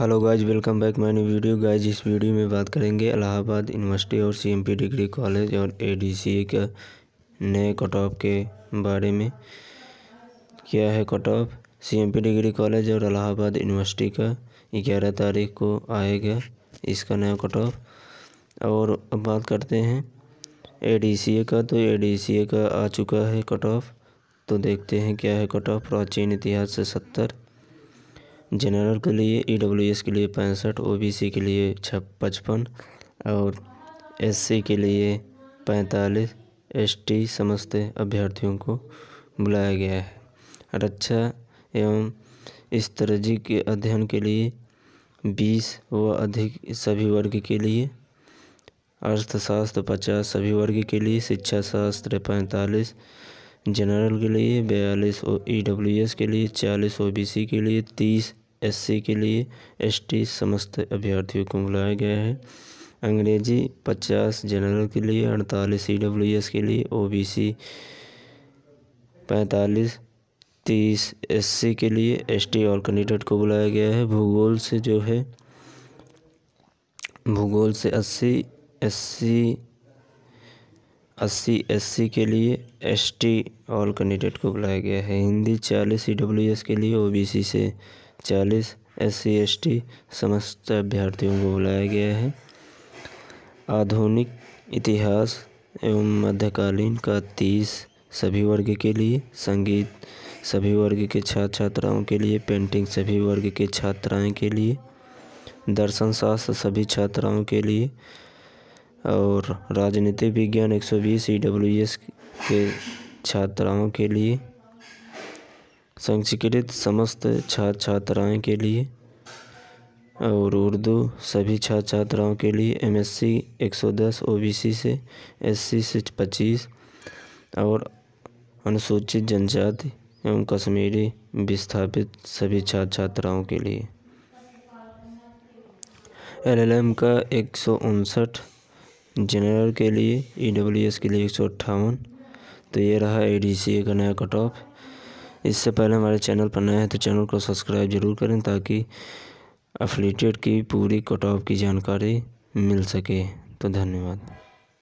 hello guys welcome back my new video guys इस video में बात करेंगे इलाहाबाद यूनिवर्सिटी और सीएमपी डिग्री कॉलेज और एडीसीए के नए कट ऑफ के बारे में क्या है cut off CMP degree college और इलाहाबाद यूनिवर्सिटी का ग्यारह तारीख को आएगा इसका नया कट ऑफ और अब बात करते हैं एडीसीए का तो ए का आ चुका है कट ऑफ तो देखते हैं क्या है कट ऑफ प्राचीन इतिहास से सत्तर जनरल के लिए ई डब्ल्यू एस के लिए पैंसठ ओ बी सी के लिए छ पचपन और एस सी के लिए पैंतालीस एस टी समस्त अभ्यर्थियों को बुलाया गया है रक्षा एवं इस तरजी के अध्ययन के लिए बीस व अधिक सभी वर्ग के लिए अर्थशास्त्र पचास सभी वर्ग के लिए शिक्षा शास्त्र पैंतालीस जनरल के लिए बयालीस ई डब्ल्यू एस के लिए चालीस ओ बी सी के लिए तीस एस सी के लिए एस टी समस्त अभ्यर्थियों को बुलाया गया है अंग्रेजी पचास जनरल के लिए अड़तालीस ई डब्ल्यू एस के लिए ओ बी सी पैंतालीस तीस एस सी के लिए एस टी और कैंडिडेट को बुलाया गया है भूगोल से जो है भूगोल से अस्सी एस सी अस्सी एस के लिए एसटी ऑल कैंडिडेट को बुलाया गया है हिंदी चालीस ई के लिए ओबीसी से चालीस एससी एसटी समस्त अभ्यर्थियों को बुलाया गया है आधुनिक इतिहास एवं मध्यकालीन का तीस सभी वर्ग के लिए संगीत सभी वर्ग के छात्र छात्राओं के लिए पेंटिंग सभी वर्ग के छात्राएं के लिए दर्शन शास्त्र सभी छात्राओं के लिए और राजनीति विज्ञान एक सौ बीस ई डब्ल्यू एस के छात्राओं के लिए संस्कृत समस्त छात्र छात्राएँ के लिए और उर्दू सभी छात्र छात्राओं के लिए एमएससी 110 ओबीसी से एससी से 25 और अनुसूचित जनजाति एवं कश्मीरी विस्थापित सभी छात्र छात्राओं के लिए एलएलएम का एक सौ उनसठ जनरल के लिए ई डब्ल्यू एस के लिए एक सौ अट्ठावन तो ये रहा ए डी सी ए का नया कट ऑफ इससे पहले हमारे चैनल पर नया है तो चैनल को सब्सक्राइब जरूर करें ताकि अफिलेटेड की पूरी कट ऑफ की जानकारी मिल सके तो धन्यवाद